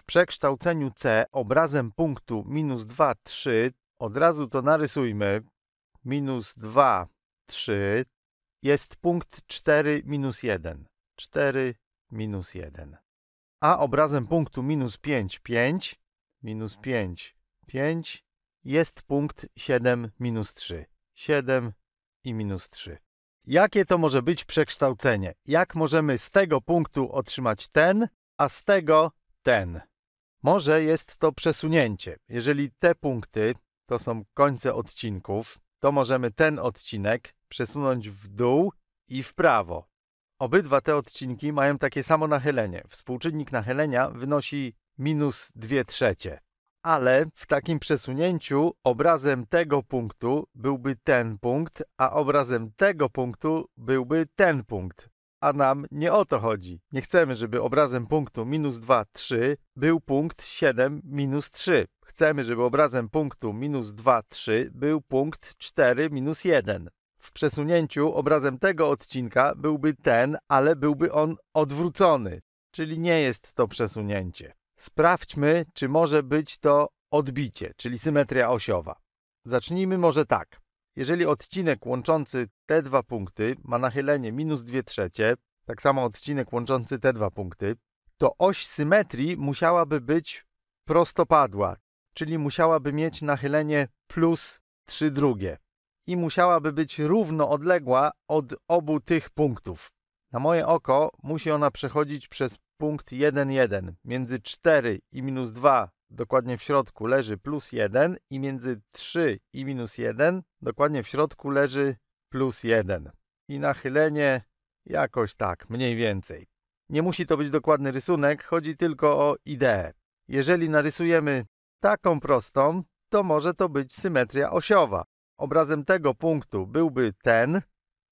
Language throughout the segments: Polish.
w przekształceniu C obrazem punktu minus 2, 3, od razu to narysujmy, minus 2, 3, jest punkt 4, minus 1. 4, minus 1. A obrazem punktu minus 5, 5, minus 5, 5, jest punkt 7, minus 3. 7 i minus 3. Jakie to może być przekształcenie? Jak możemy z tego punktu otrzymać ten, a z tego ten? Może jest to przesunięcie. Jeżeli te punkty to są końce odcinków, to możemy ten odcinek przesunąć w dół i w prawo. Obydwa te odcinki mają takie samo nachylenie. Współczynnik nachylenia wynosi minus 2 trzecie. Ale w takim przesunięciu obrazem tego punktu byłby ten punkt, a obrazem tego punktu byłby ten punkt a nam nie o to chodzi. Nie chcemy, żeby obrazem punktu minus 2, 3 był punkt 7, minus 3. Chcemy, żeby obrazem punktu minus 2, 3 był punkt 4, minus 1. W przesunięciu obrazem tego odcinka byłby ten, ale byłby on odwrócony, czyli nie jest to przesunięcie. Sprawdźmy, czy może być to odbicie, czyli symetria osiowa. Zacznijmy może tak. Jeżeli odcinek łączący te dwa punkty ma nachylenie minus 2 trzecie, tak samo odcinek łączący te dwa punkty, to oś symetrii musiałaby być prostopadła, czyli musiałaby mieć nachylenie plus 3 drugie i musiałaby być równo odległa od obu tych punktów. Na moje oko musi ona przechodzić przez punkt 1,1 między 4 i minus 2 dokładnie w środku leży plus 1 i między 3 i minus 1 dokładnie w środku leży plus 1. I nachylenie jakoś tak, mniej więcej. Nie musi to być dokładny rysunek, chodzi tylko o ideę. Jeżeli narysujemy taką prostą, to może to być symetria osiowa. Obrazem tego punktu byłby ten,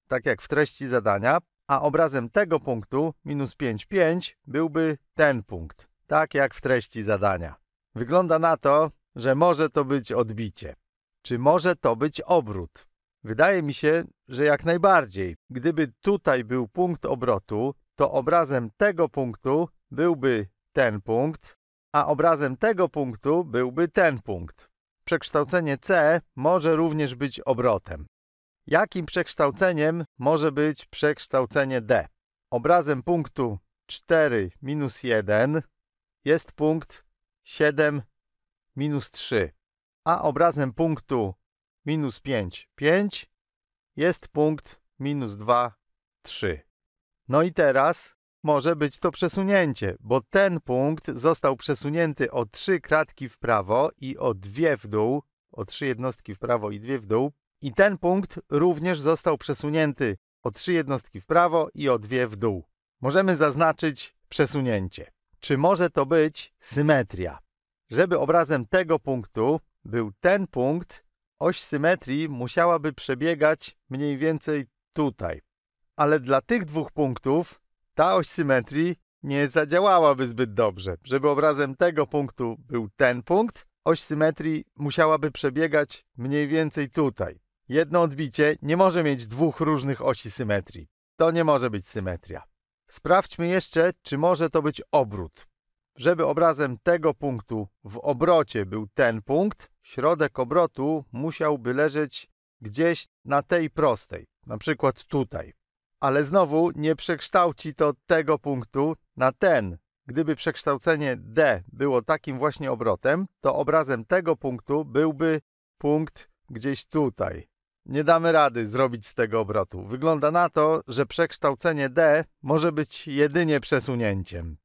tak jak w treści zadania, a obrazem tego punktu, minus 5, 5, byłby ten punkt, tak jak w treści zadania. Wygląda na to, że może to być odbicie. Czy może to być obrót? Wydaje mi się, że jak najbardziej. Gdyby tutaj był punkt obrotu, to obrazem tego punktu byłby ten punkt, a obrazem tego punktu byłby ten punkt. Przekształcenie C może również być obrotem. Jakim przekształceniem może być przekształcenie D? Obrazem punktu 4 minus 1 jest punkt 7 minus 3, a obrazem punktu minus 5, 5 jest punkt minus 2, 3. No i teraz może być to przesunięcie, bo ten punkt został przesunięty o 3 kratki w prawo i o 2 w dół, o 3 jednostki w prawo i 2 w dół, i ten punkt również został przesunięty o 3 jednostki w prawo i o 2 w dół. Możemy zaznaczyć przesunięcie czy może to być symetria. Żeby obrazem tego punktu był ten punkt, oś symetrii musiałaby przebiegać mniej więcej tutaj. Ale dla tych dwóch punktów ta oś symetrii nie zadziałałaby zbyt dobrze. Żeby obrazem tego punktu był ten punkt, oś symetrii musiałaby przebiegać mniej więcej tutaj. Jedno odbicie nie może mieć dwóch różnych osi symetrii. To nie może być symetria. Sprawdźmy jeszcze, czy może to być obrót. Żeby obrazem tego punktu w obrocie był ten punkt, środek obrotu musiałby leżeć gdzieś na tej prostej, na przykład tutaj. Ale znowu nie przekształci to tego punktu na ten. Gdyby przekształcenie D było takim właśnie obrotem, to obrazem tego punktu byłby punkt gdzieś tutaj. Nie damy rady zrobić z tego obrotu. Wygląda na to, że przekształcenie D może być jedynie przesunięciem.